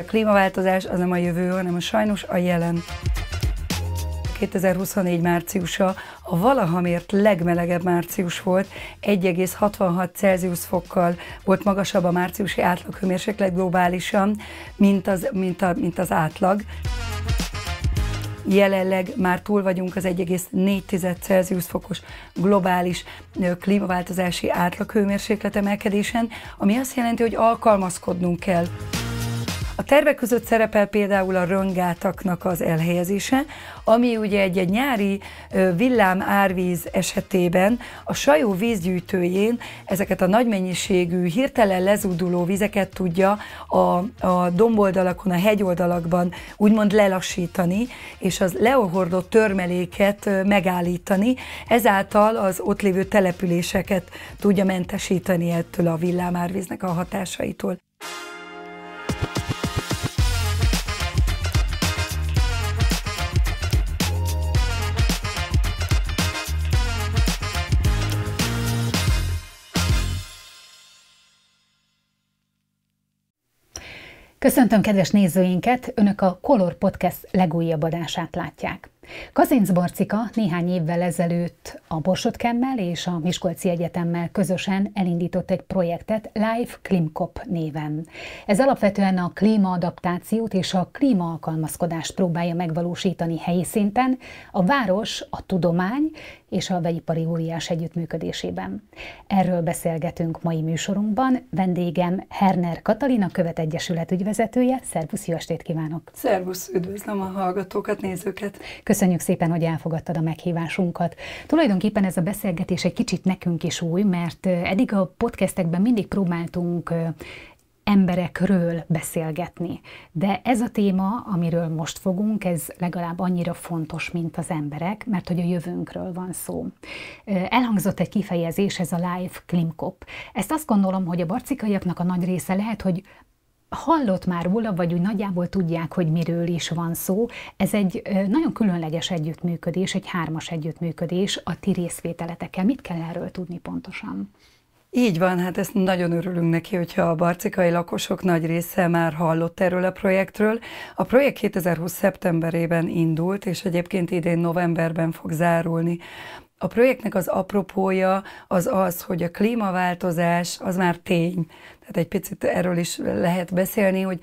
A klímaváltozás az nem a jövő, hanem a sajnos a jelen. 2024 márciusa a valahamért legmelegebb március volt, 1,66 Celsius fokkal volt magasabb a márciusi átlaghőmérséklet globálisan, mint az, mint, a, mint az átlag. Jelenleg már túl vagyunk az 1,4 Celsius fokos globális klímaváltozási átlaghőmérséklet emelkedésen, ami azt jelenti, hogy alkalmazkodnunk kell. A tervek között szerepel például a röngátaknak az elhelyezése, ami ugye egy, egy nyári villám árvíz esetében a sajó vízgyűjtőjén ezeket a nagy mennyiségű, hirtelen lezúduló vizeket tudja a, a domboldalakon, a hegyoldalakban úgymond lelassítani, és az leohordott törmeléket megállítani, ezáltal az ott lévő településeket tudja mentesíteni ettől a villámárvíznek a hatásaitól. Köszöntöm kedves nézőinket! Önök a Color Podcast legújabb adását látják. Kazinc Barcika néhány évvel ezelőtt a Borsodkemmel és a Miskolci Egyetemmel közösen elindított egy projektet Life Klimkop néven. Ez alapvetően a klímaadaptációt és a klímaalkalmazkodást próbálja megvalósítani helyi szinten, a város, a tudomány és a vegyipari óriás együttműködésében. Erről beszélgetünk mai műsorunkban. Vendégem Herner Katalina követ egyesület ügyvezetője. Szervusz, jó estét kívánok! Szervusz, üdvözlöm a hallgatókat, nézőket! Köszönöm Köszönjük szépen, hogy elfogadtad a meghívásunkat. Tulajdonképpen ez a beszélgetés egy kicsit nekünk is új, mert eddig a podcastekben mindig próbáltunk emberekről beszélgetni. De ez a téma, amiről most fogunk, ez legalább annyira fontos, mint az emberek, mert hogy a jövőnkről van szó. Elhangzott egy kifejezés, ez a live klimkop. Ezt azt gondolom, hogy a barcikaiaknak a nagy része lehet, hogy hallott már róla, vagy úgy nagyjából tudják, hogy miről is van szó. Ez egy nagyon különleges együttműködés, egy hármas együttműködés a ti részvételetekkel. Mit kell erről tudni pontosan? Így van, hát ezt nagyon örülünk neki, hogyha a barcikai lakosok nagy része már hallott erről a projektről. A projekt 2020. szeptemberében indult, és egyébként idén novemberben fog zárulni. A projektnek az apropója az az, hogy a klímaváltozás az már tény. Tehát egy picit erről is lehet beszélni, hogy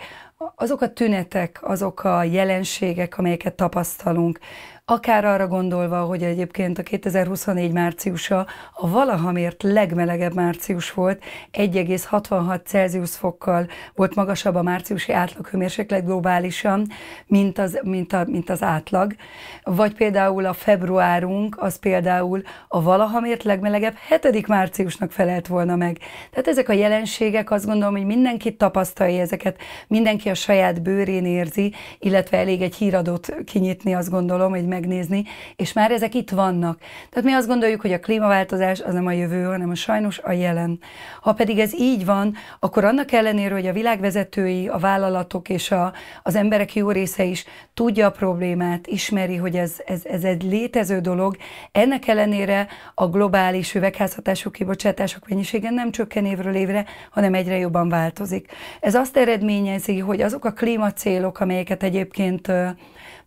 azok a tünetek, azok a jelenségek, amelyeket tapasztalunk, akár arra gondolva, hogy egyébként a 2024 márciusa a valahamért legmelegebb március volt, 1,66 Celsius fokkal volt magasabb a márciusi átlaghőmérséklet globálisan, mint az, mint, a, mint az átlag, vagy például a februárunk, az például a valahamért legmelegebb 7. márciusnak felelt volna meg. Tehát ezek a jelenségek azt gondolom, hogy mindenki tapasztalja ezeket, mindenki a saját bőrén érzi, illetve elég egy híradót kinyitni, azt gondolom, hogy megnézni, és már ezek itt vannak. Tehát mi azt gondoljuk, hogy a klímaváltozás az nem a jövő, hanem a sajnos a jelen. Ha pedig ez így van, akkor annak ellenére, hogy a világvezetői, a vállalatok és a, az emberek jó része is tudja a problémát, ismeri, hogy ez, ez, ez egy létező dolog, ennek ellenére a globális üvegházhatások kibocsátások mennyisége nem csökken évről évre, hanem egyre jobban változik. Ez azt eredményezi, hogy azok a klímacélok, amelyeket egyébként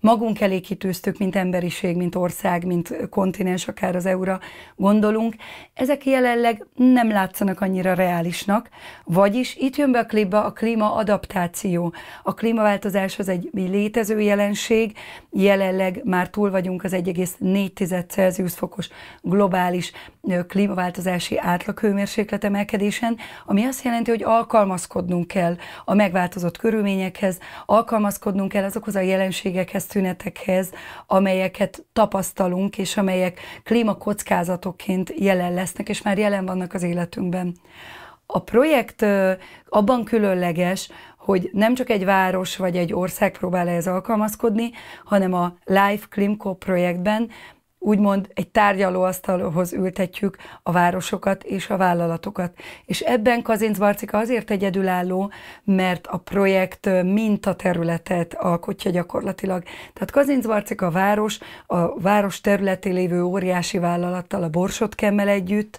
magunk elé kitűztük, mint emberiség, mint ország, mint kontinens, akár az EU-ra gondolunk, ezek jelenleg nem látszanak annyira reálisnak, vagyis itt jön be a klipbe a klímaadaptáció. A klímaváltozás az egy létező jelenség, jelenleg már túl vagyunk az 1,4 Celsius fokos globális klímaváltozási átlaghőmérséklet emelkedésen, ami azt jelenti, hogy alkalmazkodnunk kell a megváltozott körülményekhez, alkalmazkodnunk kell azokhoz a jelenségekhez, tünetekhez, amely amelyeket tapasztalunk, és amelyek klímakockázatokként jelen lesznek, és már jelen vannak az életünkben. A projekt abban különleges, hogy nem csak egy város vagy egy ország próbál ehhez alkalmazkodni, hanem a Life Klimco projektben úgymond egy tárgyalóasztalhoz ültetjük a városokat és a vállalatokat. És ebben Kazinc Barcika azért egyedülálló, mert a projekt mintaterületet alkotja gyakorlatilag. Tehát Kazinc Barcika város, a város területén lévő óriási vállalattal, a Kemmel együtt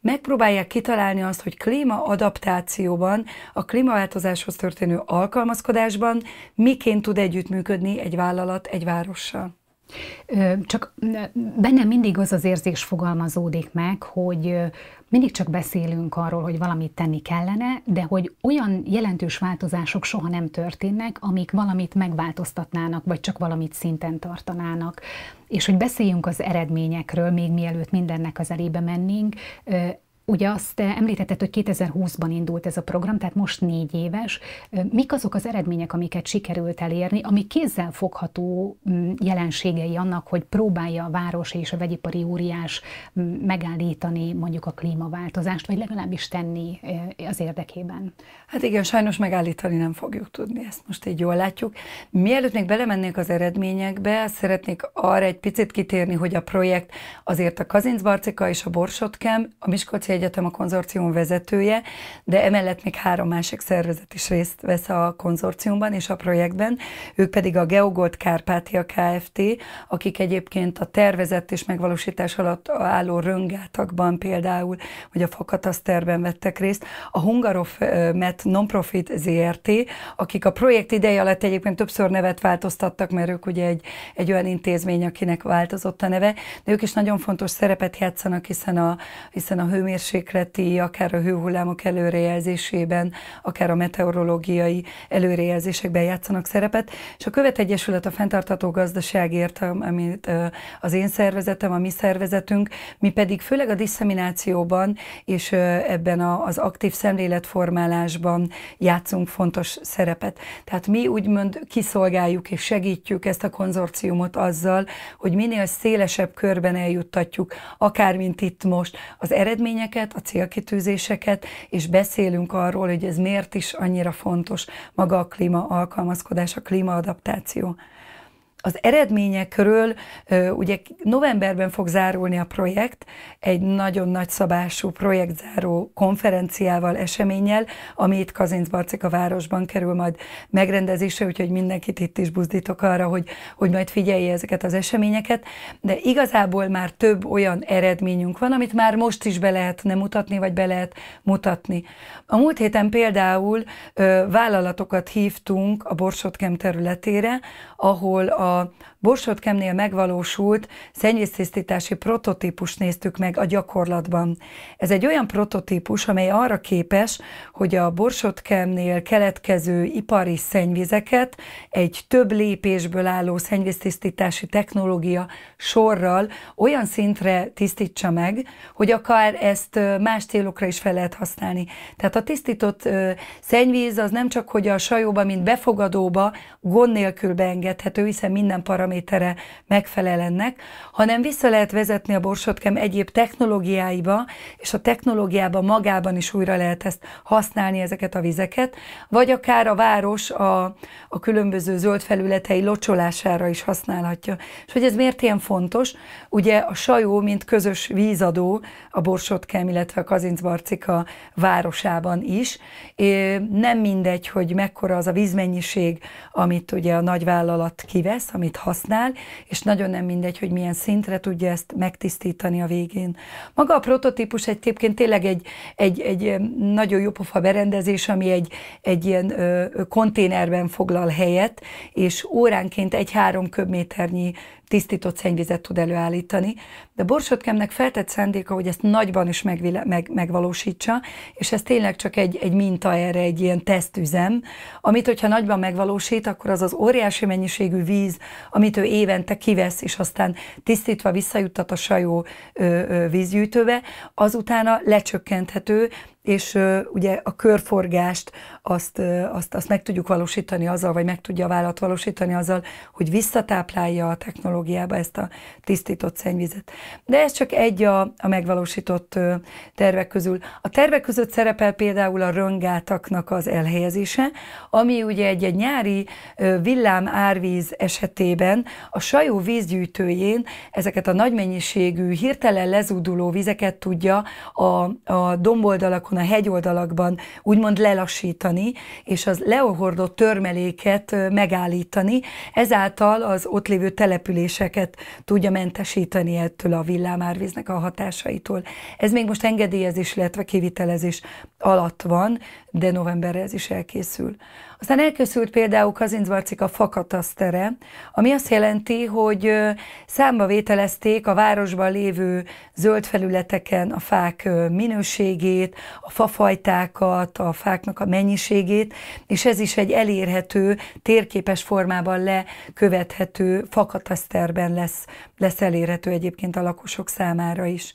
megpróbálják kitalálni azt, hogy klímaadaptációban, a klímaváltozáshoz történő alkalmazkodásban miként tud együttműködni egy vállalat egy várossal. Csak benne mindig az az érzés fogalmazódik meg, hogy mindig csak beszélünk arról, hogy valamit tenni kellene, de hogy olyan jelentős változások soha nem történnek, amik valamit megváltoztatnának, vagy csak valamit szinten tartanának. És hogy beszéljünk az eredményekről, még mielőtt mindennek az elébe mennénk, Ugye azt említetted, hogy 2020-ban indult ez a program, tehát most négy éves. Mik azok az eredmények, amiket sikerült elérni, ami kézzel fogható mm, jelenségei annak, hogy próbálja a város és a vegyipari óriás mm, megállítani mondjuk a klímaváltozást, vagy legalábbis tenni az érdekében? Hát igen, sajnos megállítani nem fogjuk tudni, ezt most így jól látjuk. Mielőtt még belemennék az eredményekbe, szeretnék arra egy picit kitérni, hogy a projekt azért a Kazincbarcika és a Borsotkem, a Miskolci Egyetem a konzorcium vezetője, de emellett még három másik szervezet is részt vesz a konzorciumban és a projektben. Ők pedig a Geogold Kárpátia Kft., akik egyébként a tervezett és megvalósítás alatt álló röngátakban például, vagy a fakataszterben vettek részt, a Hungarof Met Nonprofit ZRT, akik a projekt ideje alatt egyébként többször nevet változtattak, mert ők ugye egy, egy olyan intézmény, akinek változott a neve, de ők is nagyon fontos szerepet játszanak, hiszen a, hiszen a hőmérséklet hőmérsékleti, akár a hőhullámok előrejelzésében, akár a meteorológiai előrejelzésekben játszanak szerepet. És a Követ Egyesület a fenntartató gazdaságért, amit az én szervezetem, a mi szervezetünk, mi pedig főleg a diszeminációban és ebben az aktív szemléletformálásban játszunk fontos szerepet. Tehát mi úgymond kiszolgáljuk és segítjük ezt a konzorciumot azzal, hogy minél szélesebb körben eljuttatjuk, akár mint itt most, az eredmények eredményeket, a célkitűzéseket, és beszélünk arról, hogy ez miért is annyira fontos maga a klíma alkalmazkodás, a klímaadaptáció. Az eredményekről ugye novemberben fog zárulni a projekt, egy nagyon nagy szabású projektzáró konferenciával, eseménnyel, ami itt a városban kerül majd megrendezésre, úgyhogy mindenkit itt is buzdítok arra, hogy, hogy majd figyelje ezeket az eseményeket, de igazából már több olyan eredményünk van, amit már most is be lehetne mutatni, vagy be lehet mutatni. A múlt héten például vállalatokat hívtunk a Borsotkem területére, ahol a 그래서 Borsodkemnél megvalósult szennyvíztisztítási prototípus néztük meg a gyakorlatban. Ez egy olyan prototípus, amely arra képes, hogy a Borsodkemnél keletkező ipari szennyvizeket egy több lépésből álló szennyvíztisztítási technológia sorral olyan szintre tisztítsa meg, hogy akár ezt más célokra is fel lehet használni. Tehát a tisztított szennyvíz az nem csak, hogy a sajóba, mint befogadóba gond nélkül beengedhető, hiszen minden paraméter paramétere megfelel ennek, hanem vissza lehet vezetni a borsotkem egyéb technológiáiba, és a technológiába magában is újra lehet ezt használni, ezeket a vizeket, vagy akár a város a, a különböző zöld felületei locsolására is használhatja. És hogy ez miért ilyen fontos? Ugye a sajó, mint közös vízadó a borsotkem, illetve a Kazincbarcika városában is. Nem mindegy, hogy mekkora az a vízmennyiség, amit ugye a nagyvállalat kivesz, amit használ, használ, és nagyon nem mindegy, hogy milyen szintre tudja ezt megtisztítani a végén. Maga a prototípus egyébként tényleg egy, egy, egy nagyon jó pofa berendezés, ami egy, egy ilyen ö, konténerben foglal helyet, és óránként egy három köbméternyi tisztított szennyvizet tud előállítani, de Borsodkemnek feltett szándéka, hogy ezt nagyban is megvile, meg, megvalósítsa, és ez tényleg csak egy, egy minta erre, egy ilyen tesztüzem, amit hogyha nagyban megvalósít, akkor az az óriási mennyiségű víz, amit ő évente kivesz, és aztán tisztítva visszajuttat a sajó ö, ö, vízgyűjtőbe, az lecsökkenthető, és ö, ugye a körforgást, azt, azt, azt meg tudjuk valósítani azzal, vagy meg tudja a vállalat valósítani azzal, hogy visszatáplálja a technológiába ezt a tisztított szennyvizet. De ez csak egy a, a megvalósított tervek közül. A tervek között szerepel például a röngátaknak az elhelyezése, ami ugye egy, egy nyári villám árvíz esetében a sajó vízgyűjtőjén ezeket a nagy mennyiségű, hirtelen lezúduló vizeket tudja a, a domboldalakon, a hegyoldalakban úgymond lelassítani tiltani, és az leohordó törmeléket megállítani, ezáltal az ott lévő településeket tudja mentesíteni ettől a villámárvíznek a hatásaitól. Ez még most engedélyezés, illetve kivitelezés alatt van, de novemberre ez is elkészül. Aztán elkészült például a fakatasztere, ami azt jelenti, hogy számba vételezték a városban lévő zöld felületeken a fák minőségét, a fafajtákat, a fáknak a mennyiségét, és ez is egy elérhető, térképes formában lekövethető fakataszterben lesz, lesz elérhető egyébként a lakosok számára is.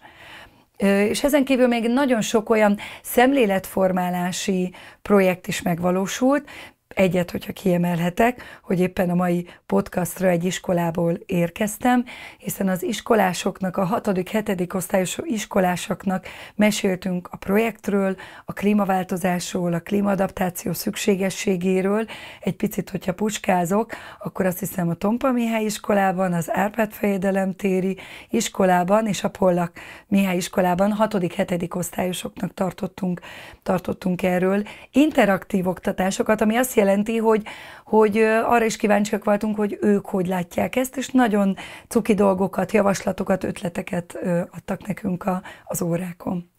És ezen kívül még nagyon sok olyan szemléletformálási projekt is megvalósult, egyet, hogyha kiemelhetek, hogy éppen a mai podcastra egy iskolából érkeztem, hiszen az iskolásoknak, a 6.-7. osztályos iskolásoknak meséltünk a projektről, a klímaváltozásról, a klímaadaptáció szükségességéről. Egy picit, hogyha puskázok, akkor azt hiszem a Tompa Mihály iskolában, az Árpád fejedelem téri iskolában és a Pollak Mihály iskolában 6.-7. osztályosoknak tartottunk, tartottunk erről interaktív oktatásokat, ami azt jelenti, jelenti, hogy, hogy arra is kíváncsiak voltunk, hogy ők hogy látják ezt, és nagyon cuki dolgokat, javaslatokat, ötleteket adtak nekünk a, az órákon.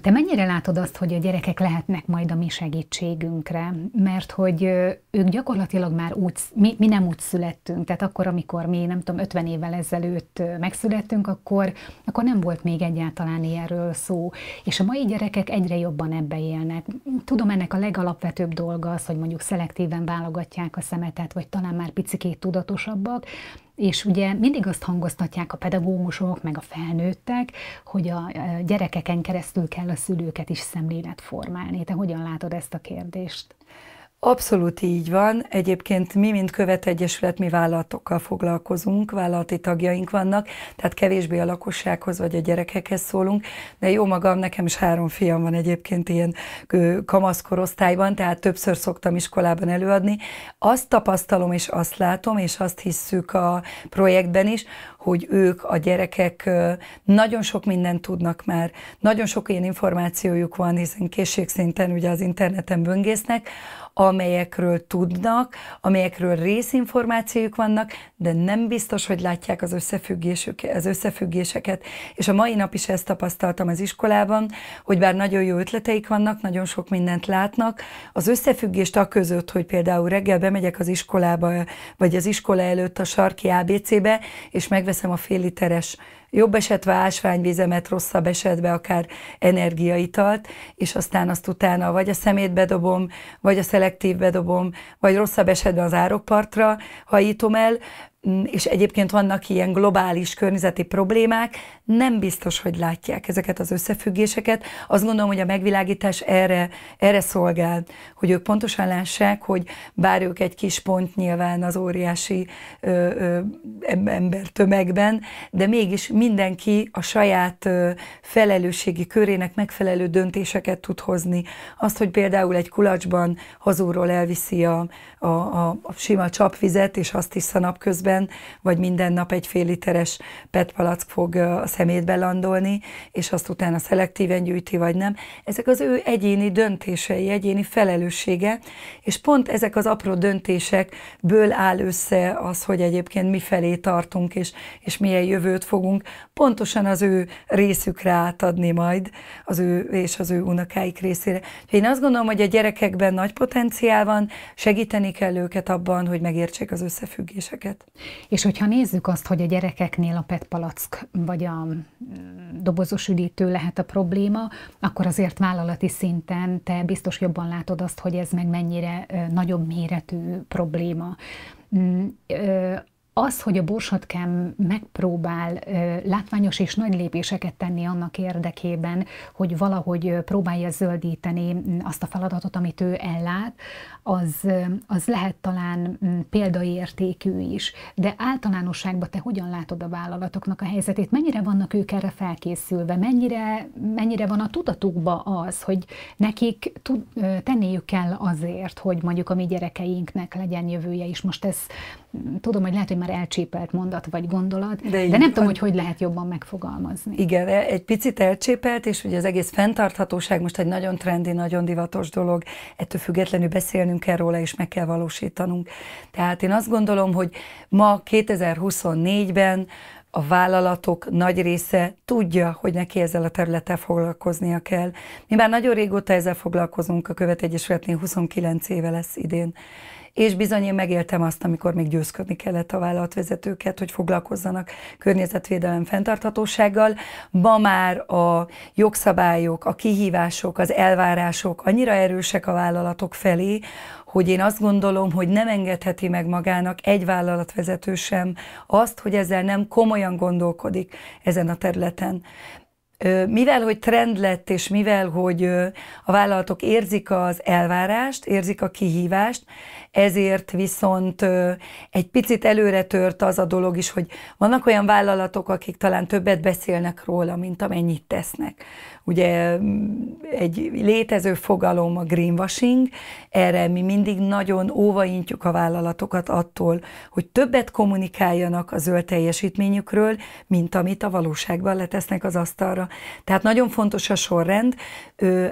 Te mennyire látod azt, hogy a gyerekek lehetnek majd a mi segítségünkre? Mert hogy ők gyakorlatilag már úgy, mi, mi nem úgy születtünk, tehát akkor, amikor mi, nem tudom, 50 évvel ezelőtt megszülettünk, akkor, akkor nem volt még egyáltalán ilyenről szó. És a mai gyerekek egyre jobban ebbe élnek. Tudom, ennek a legalapvetőbb dolga az, hogy mondjuk szelektív szelektíven válogatják a szemetet, vagy talán már picikét tudatosabbak, és ugye mindig azt hangoztatják a pedagógusok, meg a felnőttek, hogy a e, gyerekeken keresztül kell a szülőket is szemlélet formálni. Te hogyan látod ezt a kérdést? Abszolút így van. Egyébként mi, mint egyesület, mi vállalatokkal foglalkozunk, vállalati tagjaink vannak, tehát kevésbé a lakossághoz vagy a gyerekekhez szólunk, de jó magam, nekem is három fiam van egyébként ilyen kamaszkorosztályban, tehát többször szoktam iskolában előadni. Azt tapasztalom és azt látom, és azt hisszük a projektben is, hogy ők, a gyerekek nagyon sok mindent tudnak már, nagyon sok ilyen információjuk van, hiszen készségszinten ugye az interneten böngésznek, amelyekről tudnak, amelyekről részinformációjuk vannak, de nem biztos, hogy látják az, összefüggésük, az összefüggéseket. És a mai nap is ezt tapasztaltam az iskolában, hogy bár nagyon jó ötleteik vannak, nagyon sok mindent látnak, az összefüggést a között, hogy például reggel bemegyek az iskolába, vagy az iskola előtt a sarki ABC-be, és megveszem veszem a fél literes jobb esetve ásványvizemet, rosszabb esetben akár energiaitalt, és aztán azt utána vagy a szemét bedobom, vagy a szelektív bedobom, vagy rosszabb esetben az árokpartra hajítom el, mm, és egyébként vannak ilyen globális környezeti problémák, nem biztos, hogy látják ezeket az összefüggéseket. Azt gondolom, hogy a megvilágítás erre, erre szolgál, hogy ők pontosan lássák, hogy bár ők egy kis pont nyilván az óriási ö, ö, ember tömegben, de mégis mi mindenki a saját felelősségi körének megfelelő döntéseket tud hozni. Azt, hogy például egy kulacsban hazúról elviszi a, a, a, a sima csapvizet, és azt szanap napközben, vagy minden nap egy fél literes petpalack fog a szemétbe landolni, és azt utána szelektíven gyűjti, vagy nem. Ezek az ő egyéni döntései, egyéni felelőssége, és pont ezek az apró döntésekből áll össze az, hogy egyébként mi felé tartunk, és, és milyen jövőt fogunk pontosan az ő részükre átadni majd, az ő és az ő unokáik részére. Én azt gondolom, hogy a gyerekekben nagy potenciál van, segíteni kell őket abban, hogy megértsék az összefüggéseket. És hogyha nézzük azt, hogy a gyerekeknél a petpalack vagy a mm, dobozos üdítő lehet a probléma, akkor azért vállalati szinten te biztos jobban látod azt, hogy ez meg mennyire nagyobb méretű probléma. Mm, az, hogy a borsatkám megpróbál látványos és nagy lépéseket tenni annak érdekében, hogy valahogy próbálja zöldíteni azt a feladatot, amit ő ellát, az, az lehet talán példaértékű is. De általánosságban te hogyan látod a vállalatoknak a helyzetét? Mennyire vannak ők erre felkészülve? Mennyire, mennyire van a tudatukba az, hogy nekik tud, tenniük kell azért, hogy mondjuk a mi gyerekeinknek legyen jövője, is? most ez tudom, hogy lehet, hogy már elcsépelt mondat vagy gondolat, de, de nem van. tudom, hogy hogy lehet jobban megfogalmazni. Igen, e- egy picit elcsépelt, és ugye az egész fenntarthatóság most egy nagyon trendi, nagyon divatos dolog, ettől függetlenül beszélnünk kell róla, és meg kell valósítanunk. Tehát én azt gondolom, hogy ma 2024-ben a vállalatok nagy része tudja, hogy neki ezzel a területtel foglalkoznia kell. Mi már nagyon régóta ezzel foglalkozunk, a Követ Egyesületnél 29 éve lesz idén és bizony én megéltem azt, amikor még győzködni kellett a vállalatvezetőket, hogy foglalkozzanak környezetvédelem fenntarthatósággal. Ma már a jogszabályok, a kihívások, az elvárások annyira erősek a vállalatok felé, hogy én azt gondolom, hogy nem engedheti meg magának egy vállalatvezető sem azt, hogy ezzel nem komolyan gondolkodik ezen a területen. Mivel, hogy trend lett, és mivel, hogy a vállalatok érzik az elvárást, érzik a kihívást, ezért viszont egy picit előre tört az a dolog is, hogy vannak olyan vállalatok, akik talán többet beszélnek róla, mint amennyit tesznek. Ugye egy létező fogalom a greenwashing, erre mi mindig nagyon óvaintjuk a vállalatokat attól, hogy többet kommunikáljanak a zöld teljesítményükről, mint amit a valóságban letesznek az asztalra. Tehát nagyon fontos a sorrend,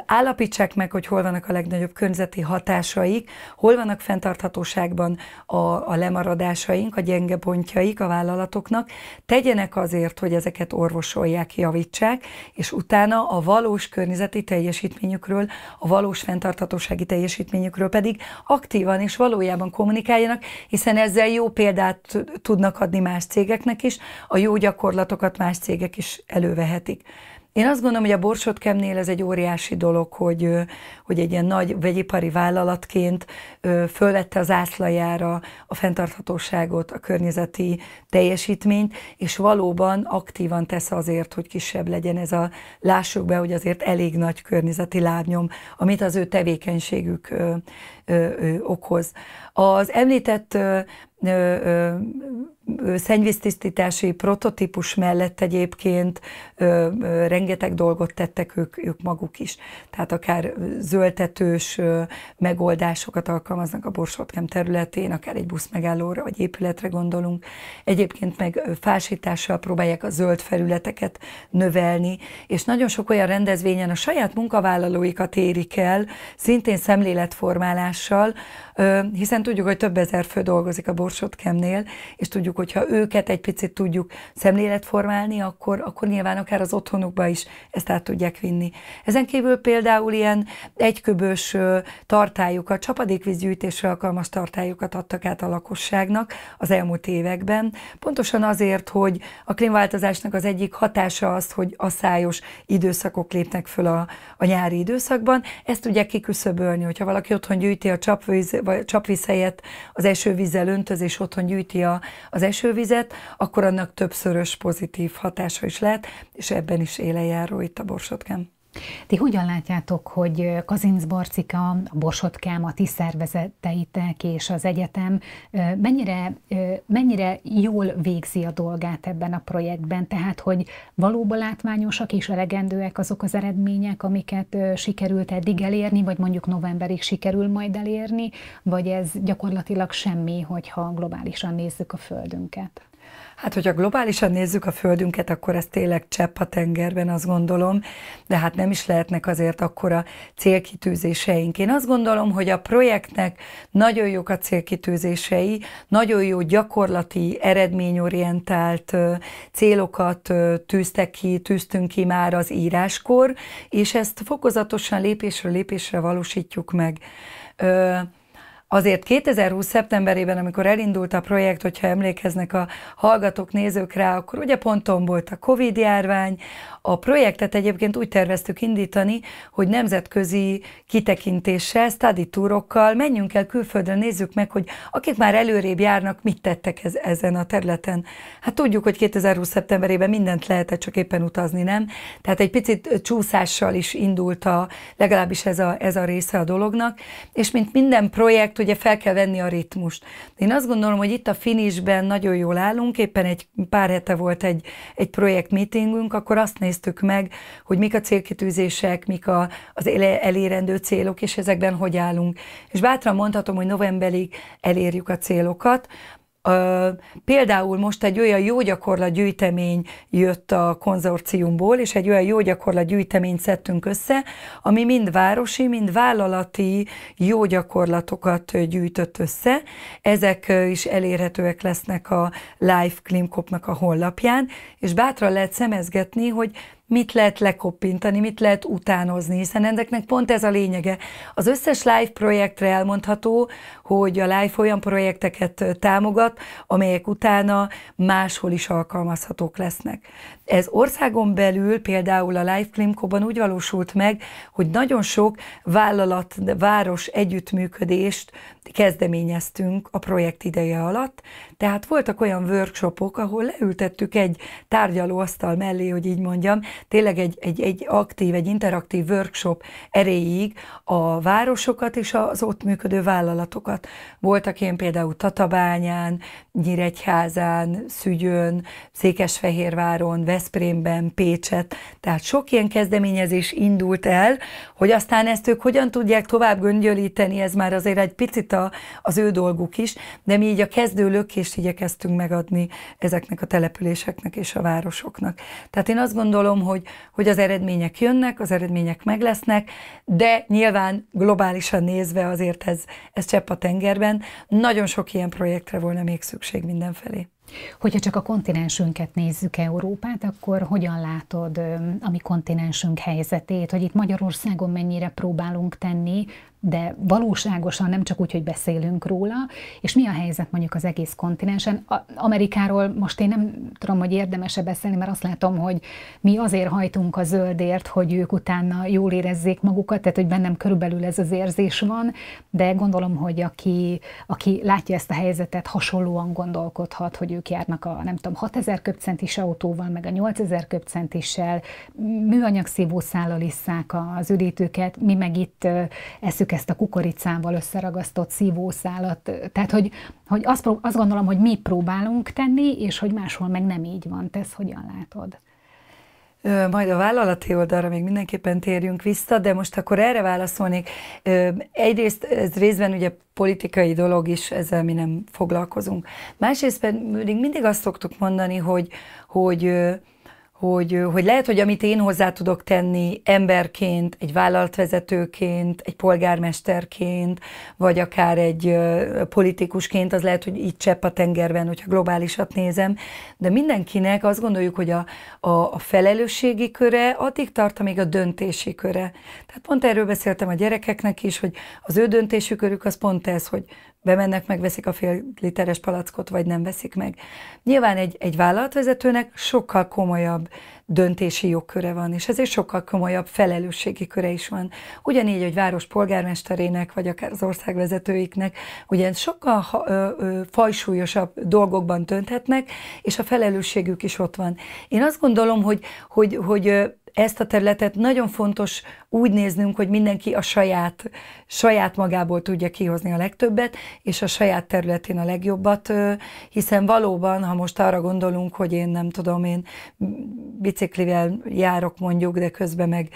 állapítsák meg, hogy hol vannak a legnagyobb környezeti hatásaik, hol vannak fent a fenntarthatóságban a, a lemaradásaink, a gyenge pontjaik a vállalatoknak, tegyenek azért, hogy ezeket orvosolják, javítsák, és utána a valós környezeti teljesítményükről, a valós fenntarthatósági teljesítményükről pedig aktívan és valójában kommunikáljanak, hiszen ezzel jó példát tudnak adni más cégeknek is, a jó gyakorlatokat más cégek is elővehetik. Én azt gondolom, hogy a Borsotkemnél ez egy óriási dolog, hogy, hogy egy ilyen nagy vegyipari vállalatként fölvette az ászlajára a fenntarthatóságot, a környezeti teljesítményt, és valóban aktívan tesz azért, hogy kisebb legyen ez a, lássuk be, hogy azért elég nagy környezeti lábnyom, amit az ő tevékenységük ö, ö, ö, okoz. Az említett szennyvíztisztítási prototípus mellett egyébként ö, ö, rengeteg dolgot tettek ők, ők maguk is. Tehát akár zöldetős ö, megoldásokat alkalmaznak a Borsotkem területén, akár egy buszmegállóra vagy épületre gondolunk. Egyébként meg fásítással próbálják a zöld felületeket növelni, és nagyon sok olyan rendezvényen a saját munkavállalóikat érik el, szintén szemléletformálással, ö, hiszen tudjuk, hogy több ezer fő dolgozik a Borsotkemnél, és tudjuk, mondjuk, hogyha őket egy picit tudjuk szemléletformálni, akkor, akkor nyilván akár az otthonukba is ezt át tudják vinni. Ezen kívül például ilyen egyköbös tartályokat, csapadékvízgyűjtésre alkalmas tartályokat adtak át a lakosságnak az elmúlt években. Pontosan azért, hogy a klímaváltozásnak az egyik hatása az, hogy asszályos időszakok lépnek föl a, a nyári időszakban. Ezt tudják kiküszöbölni, hogyha valaki otthon gyűjti a csapvíz, vagy csapvíz helyett az esővízzel öntöz, és otthon gyűjti a, az az esővizet, akkor annak többszörös pozitív hatása is lehet, és ebben is éle itt a borsotkám. Ti hogyan látjátok, hogy Kazinc Barcika, a Borsotkám, a ti szervezeteitek és az egyetem mennyire, mennyire jól végzi a dolgát ebben a projektben? Tehát, hogy valóban látványosak és elegendőek azok az eredmények, amiket sikerült eddig elérni, vagy mondjuk novemberig sikerül majd elérni, vagy ez gyakorlatilag semmi, hogyha globálisan nézzük a Földünket? Hát, hogyha globálisan nézzük a Földünket, akkor ez tényleg csepp a tengerben, azt gondolom, de hát nem is lehetnek azért akkora célkitűzéseink. Én azt gondolom, hogy a projektnek nagyon jók a célkitűzései, nagyon jó gyakorlati, eredményorientált célokat tűztek ki, tűztünk ki már az íráskor, és ezt fokozatosan lépésről lépésre valósítjuk meg. Azért 2020. szeptemberében, amikor elindult a projekt, hogyha emlékeznek a hallgatók, nézők rá, akkor ugye ponton volt a Covid-járvány. A projektet egyébként úgy terveztük indítani, hogy nemzetközi kitekintéssel, study túrokkal menjünk el külföldre, nézzük meg, hogy akik már előrébb járnak, mit tettek ez, ezen a területen. Hát tudjuk, hogy 2020. szeptemberében mindent lehetett, csak éppen utazni, nem? Tehát egy picit csúszással is indult a, legalábbis ez a, ez a része a dolognak, és mint minden projekt, ugye fel kell venni a ritmust. Én azt gondolom, hogy itt a finisben nagyon jól állunk, éppen egy pár hete volt egy, egy projekt meetingünk, akkor azt néztük meg, hogy mik a célkitűzések, mik a, az elérendő célok, és ezekben hogy állunk. És bátran mondhatom, hogy novemberig elérjük a célokat, Ö, például most egy olyan jó gyakorlat gyűjtemény jött a konzorciumból, és egy olyan jó gyakorlat gyűjteményt szedtünk össze, ami mind városi, mind vállalati jó gyakorlatokat gyűjtött össze. Ezek is elérhetőek lesznek a Live Klimkopnak a honlapján, és bátran lehet szemezgetni, hogy mit lehet lekoppintani, mit lehet utánozni, hiszen ezeknek pont ez a lényege. Az összes live projektre elmondható, hogy a live olyan projekteket támogat, amelyek utána máshol is alkalmazhatók lesznek. Ez országon belül például a Life Klimkoban úgy valósult meg, hogy nagyon sok vállalat, város együttműködést kezdeményeztünk a projekt ideje alatt, tehát voltak olyan workshopok, ahol leültettük egy tárgyalóasztal mellé, hogy így mondjam, tényleg egy, egy, egy aktív, egy interaktív workshop erejéig a városokat és az ott működő vállalatokat. Voltak ilyen például Tatabányán, Nyíregyházán, Szügyön, Székesfehérváron, Veszprémben, Pécset, tehát sok ilyen kezdeményezés indult el, hogy aztán ezt ők hogyan tudják tovább göngyölíteni, ez már azért egy picit a, az ő dolguk is, de mi így a kezdő lökést igyekeztünk megadni ezeknek a településeknek és a városoknak. Tehát én azt gondolom, hogy, hogy az eredmények jönnek, az eredmények meg lesznek, de nyilván globálisan nézve azért ez, ez csepp a tengerben. Nagyon sok ilyen projektre volna még szükség mindenfelé. Hogyha csak a kontinensünket nézzük, Európát, akkor hogyan látod a mi kontinensünk helyzetét, hogy itt Magyarországon mennyire próbálunk tenni de valóságosan nem csak úgy, hogy beszélünk róla, és mi a helyzet mondjuk az egész kontinensen. A Amerikáról most én nem tudom, hogy érdemese beszélni, mert azt látom, hogy mi azért hajtunk a zöldért, hogy ők utána jól érezzék magukat, tehát hogy bennem körülbelül ez az érzés van, de gondolom, hogy aki, aki látja ezt a helyzetet, hasonlóan gondolkodhat, hogy ők járnak a nem tudom, 6000 köpcentis autóval, meg a 8000 köpcentissel, műanyag szívószállal isszák az üdítőket, mi meg itt eszük mondjuk ezt a kukoricával összeragasztott szívószálat. Tehát, hogy, hogy azt, azt gondolom, hogy mi próbálunk tenni, és hogy máshol meg nem így van. Te ezt hogyan látod? Majd a vállalati oldalra még mindenképpen térjünk vissza, de most akkor erre válaszolnék. Egyrészt ez részben ugye politikai dolog is, ezzel mi nem foglalkozunk. Másrészt pedig mindig azt szoktuk mondani, hogy, hogy hogy, hogy lehet, hogy amit én hozzá tudok tenni emberként, egy vállalatvezetőként, egy polgármesterként, vagy akár egy politikusként, az lehet, hogy így csepp a tengerben, hogyha globálisat nézem, de mindenkinek azt gondoljuk, hogy a, a, a felelősségi köre addig tart, amíg a döntési köre. Tehát pont erről beszéltem a gyerekeknek is, hogy az ő döntésükörük az pont ez, hogy bemennek, megveszik a fél literes palackot, vagy nem veszik meg. Nyilván egy, egy vállalatvezetőnek sokkal komolyabb döntési jogköre van, és ezért sokkal komolyabb felelősségi köre is van. Ugyanígy, hogy város polgármesterének, vagy akár az országvezetőiknek, ugye sokkal ha, ö, ö, fajsúlyosabb dolgokban dönthetnek, és a felelősségük is ott van. Én azt gondolom, hogy, hogy, hogy ezt a területet nagyon fontos úgy néznünk, hogy mindenki a saját, saját magából tudja kihozni a legtöbbet, és a saját területén a legjobbat, hiszen valóban, ha most arra gondolunk, hogy én nem tudom, én biciklivel járok mondjuk, de közben meg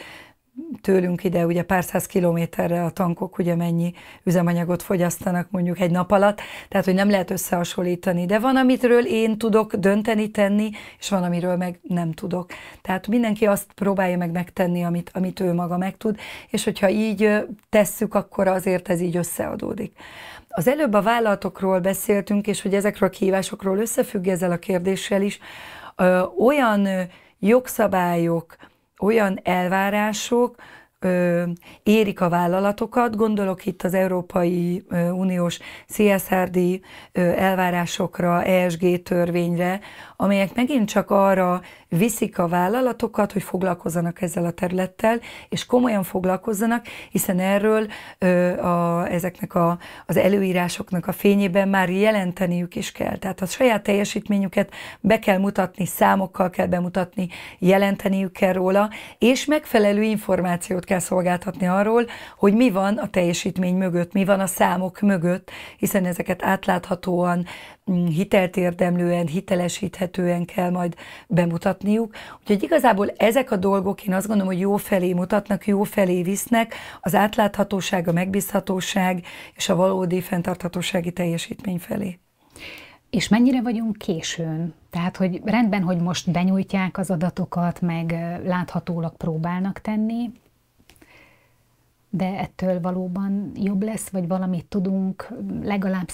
tőlünk ide ugye pár száz kilométerre a tankok ugye mennyi üzemanyagot fogyasztanak mondjuk egy nap alatt, tehát hogy nem lehet összehasonlítani, de van, amitről én tudok dönteni, tenni, és van, amiről meg nem tudok. Tehát mindenki azt próbálja meg megtenni, amit, amit ő maga tud, és hogyha így tesszük, akkor azért ez így összeadódik. Az előbb a vállalatokról beszéltünk, és hogy ezekről a kihívásokról összefügg ezzel a kérdéssel is, ö, olyan jogszabályok, olyan elvárások ö, érik a vállalatokat, gondolok itt az Európai Uniós CSRD elvárásokra, ESG törvényre, amelyek megint csak arra viszik a vállalatokat, hogy foglalkozzanak ezzel a területtel, és komolyan foglalkozzanak, hiszen erről ö, a, ezeknek a, az előírásoknak a fényében már jelenteniük is kell. Tehát a saját teljesítményüket be kell mutatni, számokkal kell bemutatni, jelenteniük kell róla, és megfelelő információt kell szolgáltatni arról, hogy mi van a teljesítmény mögött, mi van a számok mögött, hiszen ezeket átláthatóan, Mm, hitelt érdemlően, hitelesíthetően kell majd bemutatniuk. Úgyhogy igazából ezek a dolgok én azt gondolom, hogy jó felé mutatnak, jó felé visznek, az átláthatóság, a megbízhatóság és a valódi fenntarthatósági teljesítmény felé. És mennyire vagyunk későn? Tehát, hogy rendben, hogy most benyújtják az adatokat, meg láthatólag próbálnak tenni, de ettől valóban jobb lesz, vagy valamit tudunk legalább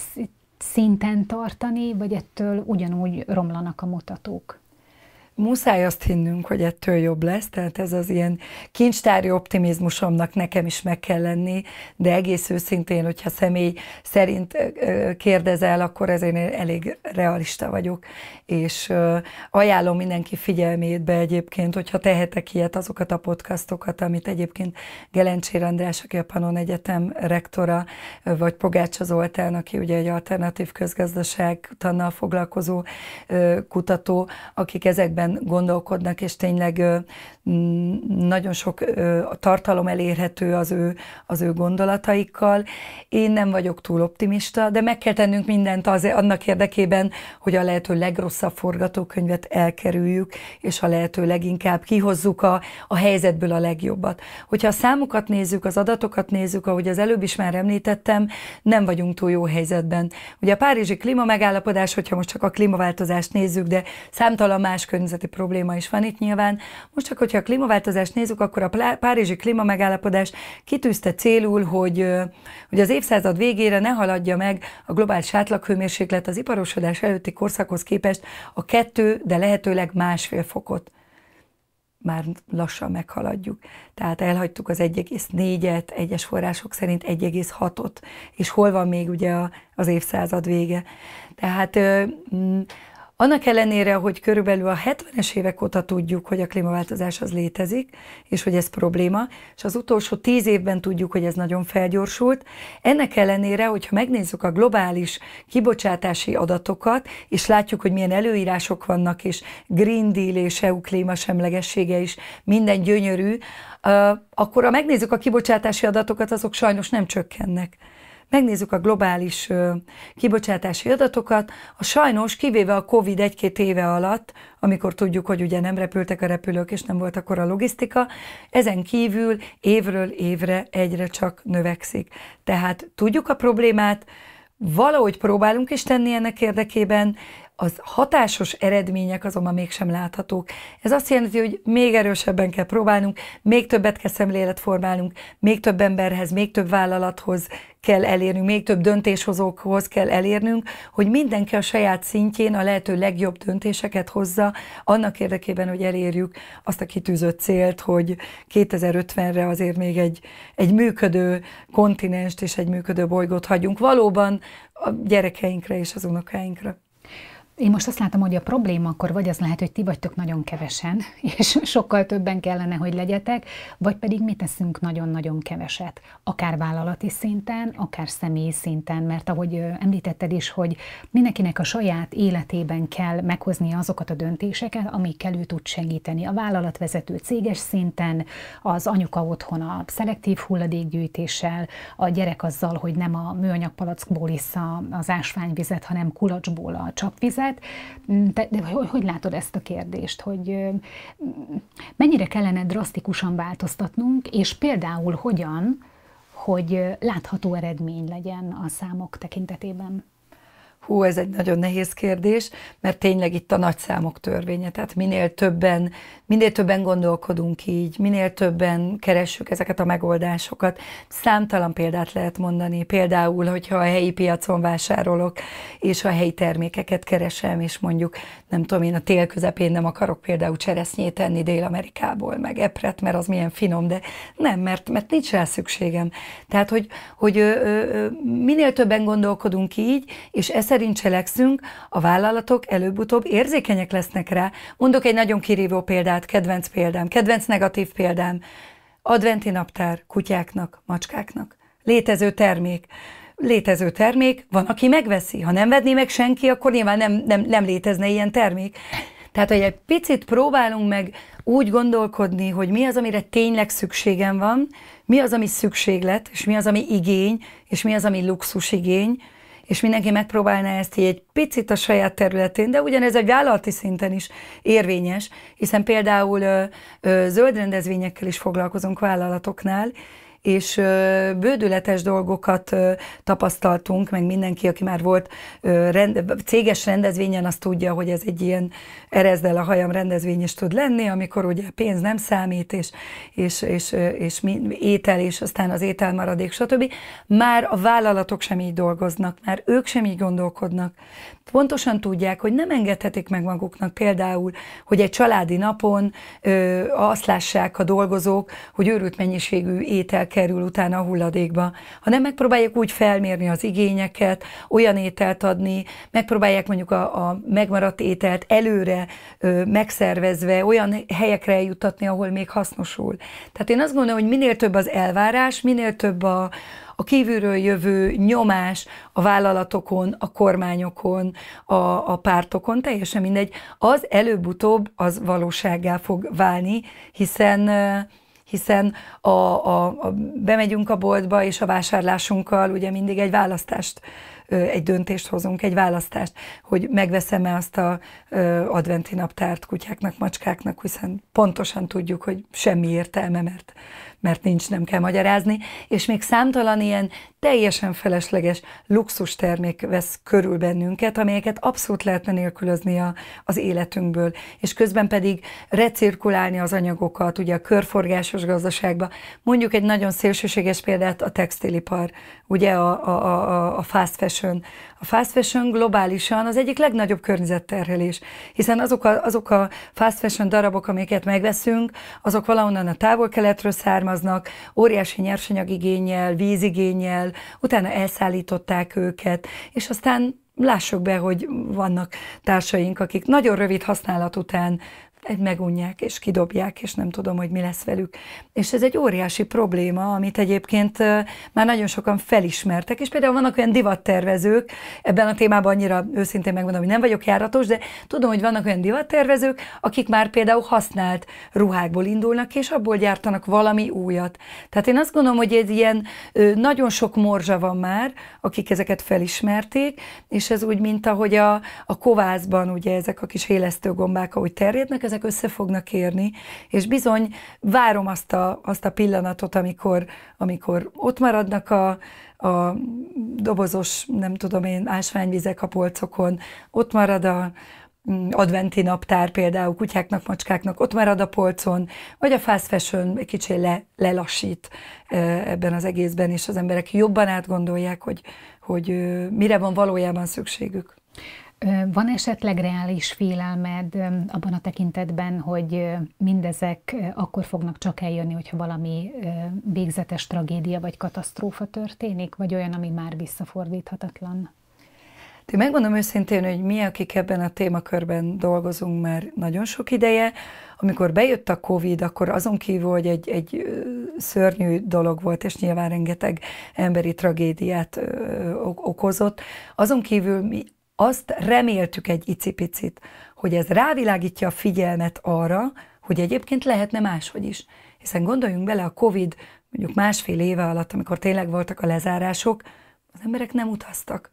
szinten tartani, vagy ettől ugyanúgy romlanak a mutatók? muszáj azt hinnünk, hogy ettől jobb lesz, tehát ez az ilyen kincstári optimizmusomnak nekem is meg kell lenni, de egész őszintén, hogyha személy szerint kérdezel, akkor ezért én elég realista vagyok, és ajánlom mindenki figyelmét, be egyébként, hogyha tehetek ilyet, azokat a podcastokat, amit egyébként Gelencsér András, aki a Panon Egyetem rektora, vagy Pogácsa Zoltán, aki ugye egy alternatív közgazdaság tannal foglalkozó kutató, akik ezekben ebben gondolkodnak, és tényleg nagyon sok ö, tartalom elérhető az ő, az ő gondolataikkal. Én nem vagyok túl optimista, de meg kell tennünk mindent az, annak érdekében, hogy a lehető legrosszabb forgatókönyvet elkerüljük, és a lehető leginkább kihozzuk a, a helyzetből a legjobbat. Hogyha a számokat nézzük, az adatokat nézzük, ahogy az előbb is már említettem, nem vagyunk túl jó helyzetben. Ugye a Párizsi klímamegállapodás, hogyha most csak a klímaváltozást nézzük, de számtalan más környezeti probléma is van itt nyilván, most csak, hogy hogyha a klímaváltozást nézzük, akkor a Párizsi klímamegállapodás kitűzte célul, hogy, hogy az évszázad végére ne haladja meg a globális átlaghőmérséklet az iparosodás előtti korszakhoz képest a kettő, de lehetőleg másfél fokot már lassan meghaladjuk. Tehát elhagytuk az 1,4-et, egyes források szerint 1,6-ot, és hol van még ugye az évszázad vége. Tehát annak ellenére, hogy körülbelül a 70-es évek óta tudjuk, hogy a klímaváltozás az létezik, és hogy ez probléma, és az utolsó 10 évben tudjuk, hogy ez nagyon felgyorsult. Ennek ellenére, hogyha megnézzük a globális kibocsátási adatokat, és látjuk, hogy milyen előírások vannak, és Green Deal és EU klímasemlegessége is, minden gyönyörű, akkor ha megnézzük a kibocsátási adatokat, azok sajnos nem csökkennek megnézzük a globális kibocsátási adatokat, a sajnos kivéve a COVID egy-két éve alatt, amikor tudjuk, hogy ugye nem repültek a repülők, és nem volt akkor a logisztika, ezen kívül évről évre egyre csak növekszik. Tehát tudjuk a problémát, valahogy próbálunk is tenni ennek érdekében, az hatásos eredmények azonban mégsem láthatók. Ez azt jelenti, hogy még erősebben kell próbálnunk, még többet kell szemlélet formálnunk, még több emberhez, még több vállalathoz kell elérnünk, még több döntéshozókhoz kell elérnünk, hogy mindenki a saját szintjén a lehető legjobb döntéseket hozza, annak érdekében, hogy elérjük azt a kitűzött célt, hogy 2050-re azért még egy, egy működő kontinenst és egy működő bolygót hagyjunk valóban a gyerekeinkre és az unokáinkra. Én most azt látom, hogy a probléma akkor vagy az lehet, hogy ti vagytok nagyon kevesen, és sokkal többen kellene, hogy legyetek, vagy pedig mi teszünk nagyon-nagyon keveset, akár vállalati szinten, akár személyi szinten, mert ahogy említetted is, hogy mindenkinek a saját életében kell meghozni azokat a döntéseket, amikkel ő tud segíteni. A vállalatvezető céges szinten, az anyuka otthon a szelektív hulladékgyűjtéssel, a gyerek azzal, hogy nem a műanyagpalackból isz az ásványvizet, hanem kulacsból a csapvizet, helyzet. Mm, te, de hogy, hogy látod ezt a kérdést, hogy mennyire kellene drasztikusan változtatnunk, és például hogyan, hogy látható eredmény legyen a számok tekintetében? Hú, ez egy nagyon nehéz kérdés, mert tényleg itt a nagyszámok törvénye, tehát minél többen, minél többen gondolkodunk így, minél többen keressük ezeket a megoldásokat. Számtalan példát lehet mondani, például, hogyha a helyi piacon vásárolok, és a helyi termékeket keresem, és mondjuk, nem tudom én, a tél közepén nem akarok például cseresznyét enni Dél-Amerikából, meg epret, mert az milyen finom, de nem, mert, mert nincs rá szükségem. Tehát, hogy, hogy ö, ö, minél többen gondolkodunk így, és ezt szerint cselekszünk, a vállalatok előbb-utóbb érzékenyek lesznek rá. Mondok egy nagyon kirívó példát, kedvenc példám, kedvenc negatív példám. Adventi naptár kutyáknak, macskáknak. Létező termék létező termék, van, aki megveszi. Ha nem vedné meg senki, akkor nyilván nem, nem, nem létezne ilyen termék. Tehát, hogy egy picit próbálunk meg úgy gondolkodni, hogy mi az, amire tényleg szükségem van, mi az, ami szükséglet, és mi az, ami igény, és mi az, ami luxusigény, és mindenki megpróbálna ezt így egy picit a saját területén, de ugyanez egy vállalati szinten is érvényes, hiszen például ö, ö, zöld rendezvényekkel is foglalkozunk vállalatoknál, és bődületes dolgokat tapasztaltunk, meg mindenki, aki már volt rende, céges rendezvényen, azt tudja, hogy ez egy ilyen erezdel a hajam rendezvény is tud lenni, amikor ugye pénz nem számít, és, és, és, és étel, és aztán az maradék, stb. Már a vállalatok sem így dolgoznak, már ők sem így gondolkodnak pontosan tudják, hogy nem engedhetik meg maguknak például, hogy egy családi napon ö, azt lássák a dolgozók, hogy őrült mennyiségű étel kerül utána a hulladékba, hanem megpróbálják úgy felmérni az igényeket, olyan ételt adni, megpróbálják mondjuk a, a megmaradt ételt előre ö, megszervezve olyan helyekre eljutatni, ahol még hasznosul. Tehát én azt gondolom, hogy minél több az elvárás, minél több a, a kívülről jövő nyomás a vállalatokon, a kormányokon, a, a pártokon, teljesen mindegy, az előbb-utóbb az valósággá fog válni, hiszen hiszen a, a, a, bemegyünk a boltba, és a vásárlásunkkal ugye mindig egy választást egy döntést hozunk, egy választást, hogy megveszem-e azt a adventi naptárt kutyáknak, macskáknak, hiszen pontosan tudjuk, hogy semmi értelme, mert, mert nincs, nem kell magyarázni, és még számtalan ilyen teljesen felesleges luxus termék vesz körül bennünket, amelyeket abszolút lehetne nélkülözni a, az életünkből, és közben pedig recirkulálni az anyagokat, ugye a körforgásos gazdaságba. Mondjuk egy nagyon szélsőséges példát a textilipar, ugye a, a, a, a fast fashion fashion. A fast fashion globálisan az egyik legnagyobb környezetterhelés, hiszen azok a, azok a fast fashion darabok, amiket megveszünk, azok valahonnan a távol-keletről származnak, óriási nyersanyagigényel, vízigényel, utána elszállították őket, és aztán lássuk be, hogy vannak társaink, akik nagyon rövid használat után megunják és kidobják, és nem tudom, hogy mi lesz velük. És ez egy óriási probléma, amit egyébként már nagyon sokan felismertek, és például vannak olyan divattervezők, ebben a témában annyira őszintén megmondom, hogy nem vagyok járatos, de tudom, hogy vannak olyan divattervezők, akik már például használt ruhákból indulnak, és abból gyártanak valami újat. Tehát én azt gondolom, hogy egy ilyen nagyon sok morzsa van már, akik ezeket felismerték, és ez úgy, mint ahogy a, a kovászban ugye ezek a kis gombák, ahogy terjednek, ezek össze fognak érni, és bizony várom azt a, azt a pillanatot, amikor, amikor ott maradnak a, a dobozos, nem tudom én, ásványvizek a polcokon, ott marad a, mm, adventi naptár például kutyáknak, macskáknak, ott marad a polcon, vagy a fast fashion egy kicsit le, lelassít e, ebben az egészben, és az emberek jobban átgondolják, hogy, hogy mire van valójában szükségük. Van esetleg reális félelmed abban a tekintetben, hogy mindezek akkor fognak csak eljönni, hogyha valami végzetes tragédia vagy katasztrófa történik, vagy olyan, ami már visszafordíthatatlan? Én megmondom őszintén, hogy mi, akik ebben a témakörben dolgozunk már nagyon sok ideje, amikor bejött a Covid, akkor azon kívül, hogy egy, egy szörnyű dolog volt, és nyilván rengeteg emberi tragédiát ö, okozott, azon kívül mi azt reméltük egy icipicit, hogy ez rávilágítja a figyelmet arra, hogy egyébként lehetne máshogy is. Hiszen gondoljunk bele a Covid mondjuk másfél éve alatt, amikor tényleg voltak a lezárások, az emberek nem utaztak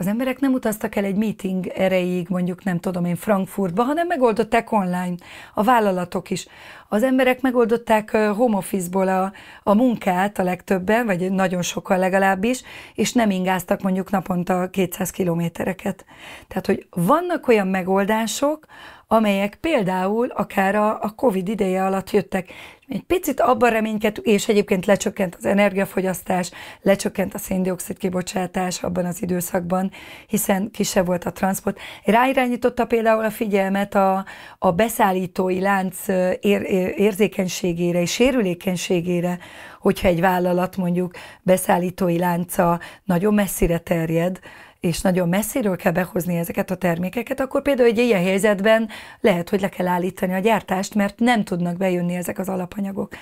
az emberek nem utaztak el egy meeting erejéig, mondjuk nem tudom én, Frankfurtba, hanem megoldották online, a vállalatok is. Az emberek megoldották home office-ból a, a munkát a legtöbben, vagy nagyon sokkal legalábbis, és nem ingáztak mondjuk naponta 200 kilométereket. Tehát, hogy vannak olyan megoldások, amelyek például akár a, a COVID ideje alatt jöttek. Egy picit abban reménykedtünk, és egyébként lecsökkent az energiafogyasztás, lecsökkent a széndiokszid kibocsátás abban az időszakban, hiszen kisebb volt a transport. Ráirányította például a figyelmet a, a beszállítói lánc ér, érzékenységére és sérülékenységére, hogyha egy vállalat mondjuk beszállítói lánca nagyon messzire terjed, és nagyon messziről kell behozni ezeket a termékeket, akkor például egy ilyen helyzetben lehet, hogy le kell állítani a gyártást, mert nem tudnak bejönni ezek az alapanyagok.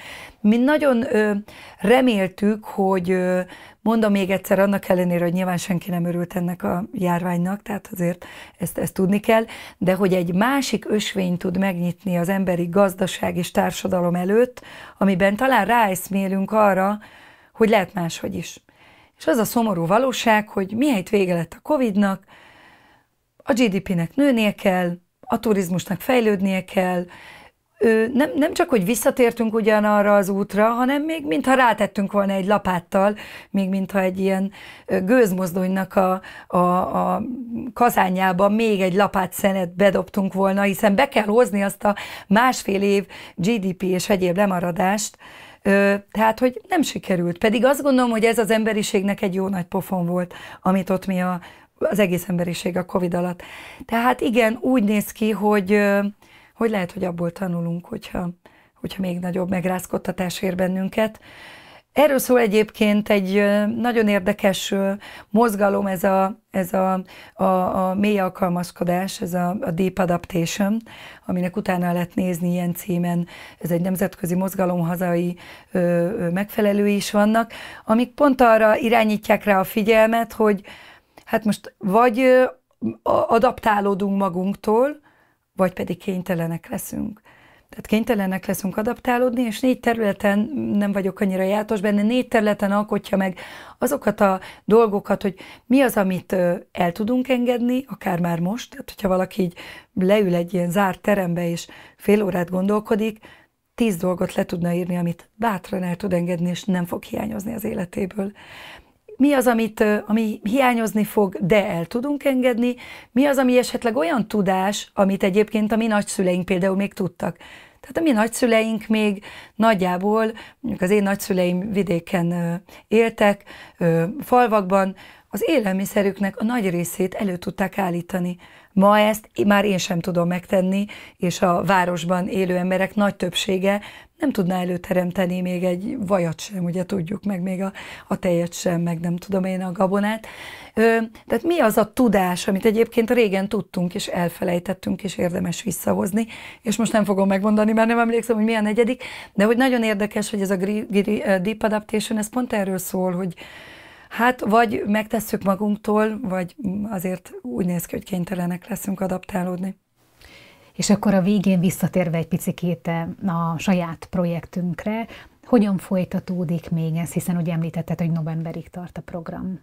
Mi nagyon ö, reméltük, hogy ö, mondom még egyszer, annak ellenére, hogy nyilván senki nem örült ennek a járványnak, tehát azért ezt, ezt tudni kell, de hogy egy másik ösvény tud megnyitni az emberi gazdaság és társadalom előtt, amiben talán ráeszmélünk arra, hogy lehet máshogy is. És az a szomorú valóság, hogy mihelyt vége lett a Covid-nak, a GDP-nek nőnie kell, a turizmusnak fejlődnie kell, nem, nem csak, hogy visszatértünk ugyanarra az útra, hanem még mintha rátettünk volna egy lapáttal, még mintha egy ilyen gőzmozdonynak a, a, a kazányába még egy lapát szenet bedobtunk volna, hiszen be kell hozni azt a másfél év GDP és egyéb lemaradást, Ö, tehát, hogy nem sikerült. Pedig azt gondolom, hogy ez az emberiségnek egy jó nagy pofon volt, amit ott mi a, az egész emberiség a Covid alatt. Tehát igen, úgy néz ki, hogy, hogy lehet, hogy abból tanulunk, hogyha, hogyha még nagyobb megrázkodtatás ér bennünket. Erről szól egyébként egy nagyon érdekes mozgalom, ez a, ez a, a, a mély alkalmazkodás, ez a, a Deep Adaptation, aminek utána lehet nézni ilyen címen, ez egy nemzetközi mozgalom, hazai ö, ö, megfelelői is vannak, amik pont arra irányítják rá a figyelmet, hogy hát most vagy adaptálódunk magunktól, vagy pedig kénytelenek leszünk. Tehát kénytelenek leszünk adaptálódni, és négy területen nem vagyok annyira játos benne, négy területen alkotja meg azokat a dolgokat, hogy mi az, amit el tudunk engedni, akár már most, tehát hogyha valaki így leül egy ilyen zárt terembe, és fél órát gondolkodik, tíz dolgot le tudna írni, amit bátran el tud engedni, és nem fog hiányozni az életéből mi az, amit, ami hiányozni fog, de el tudunk engedni, mi az, ami esetleg olyan tudás, amit egyébként a mi nagyszüleink például még tudtak. Tehát a mi nagyszüleink még nagyjából, mondjuk az én nagyszüleim vidéken éltek, falvakban, az élelmiszerüknek a nagy részét elő tudták állítani. Ma ezt már én sem tudom megtenni, és a városban élő emberek nagy többsége nem tudná előteremteni még egy vajat sem, ugye tudjuk, meg még a, a tejet sem, meg nem tudom én a gabonát. Ö, tehát mi az a tudás, amit egyébként régen tudtunk, és elfelejtettünk, és érdemes visszahozni, és most nem fogom megmondani, mert nem emlékszem, hogy mi a negyedik, de hogy nagyon érdekes, hogy ez a Deep Adaptation, ez pont erről szól, hogy Hát, vagy megtesszük magunktól, vagy azért úgy néz ki, hogy kénytelenek leszünk adaptálódni. És akkor a végén visszatérve egy picit eh, a saját projektünkre, hogyan folytatódik még ez, hiszen ugye említetted, hogy novemberig tart a program.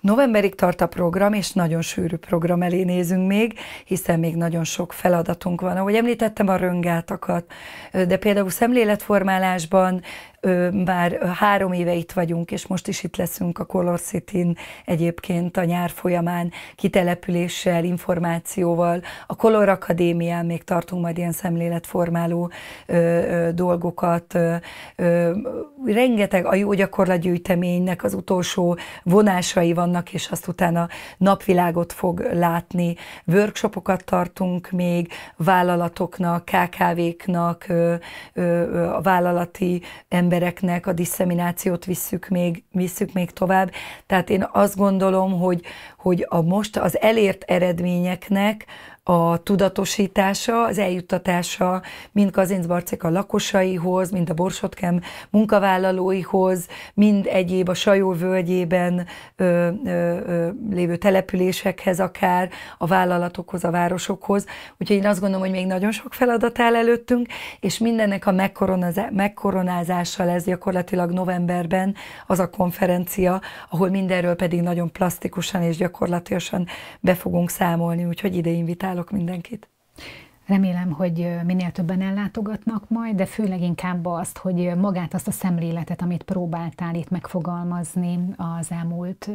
Novemberig tart a program, és nagyon sűrű program elé nézünk még, hiszen még nagyon sok feladatunk van. Ahogy említettem, a röngátakat, de például szemléletformálásban bár három éve itt vagyunk, és most is itt leszünk a Color city egyébként a nyár folyamán kitelepüléssel, információval. A Color Akadémián még tartunk majd ilyen szemléletformáló ö, ö, dolgokat. Ö, ö, rengeteg a jó gyakorlatgyűjteménynek az utolsó vonásai vannak, és azt utána napvilágot fog látni. Workshopokat tartunk még vállalatoknak, KKV-knak, ö, ö, a vállalati embereknek, embereknek a diszeminációt visszük még, visszük még tovább. Tehát én azt gondolom, hogy, hogy a most az elért eredményeknek a tudatosítása, az eljuttatása mind Kazincbarcek a lakosaihoz, mind a Borsotkem munkavállalóihoz, mind egyéb a Sajó völgyében ö, ö, ö, lévő településekhez akár, a vállalatokhoz, a városokhoz. Úgyhogy én azt gondolom, hogy még nagyon sok feladat áll előttünk, és mindennek a megkoronázással ez gyakorlatilag novemberben az a konferencia, ahol mindenről pedig nagyon plastikusan és gyakorlatilag be fogunk számolni, úgyhogy ide invitál. Gratulálok mindenkit! Remélem, hogy minél többen ellátogatnak majd, de főleg inkább azt, hogy magát azt a szemléletet, amit próbáltál itt megfogalmazni az elmúlt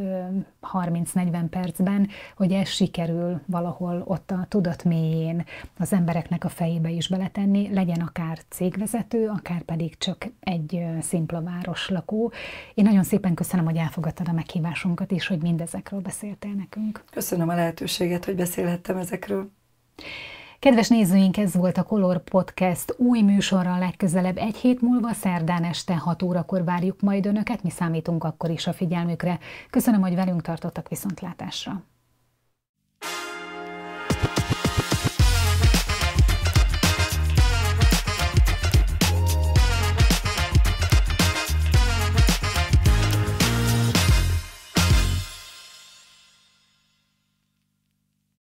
30-40 percben, hogy ez sikerül valahol ott a tudat mélyén az embereknek a fejébe is beletenni, legyen akár cégvezető, akár pedig csak egy szimpla városlakó. Én nagyon szépen köszönöm, hogy elfogadtad a meghívásunkat, és hogy mindezekről beszéltél nekünk. Köszönöm a lehetőséget, hogy beszélhettem ezekről. Kedves nézőink, ez volt a Color Podcast új műsorra legközelebb egy hét múlva, szerdán este 6 órakor várjuk majd Önöket, mi számítunk akkor is a figyelmükre. Köszönöm, hogy velünk tartottak viszontlátásra.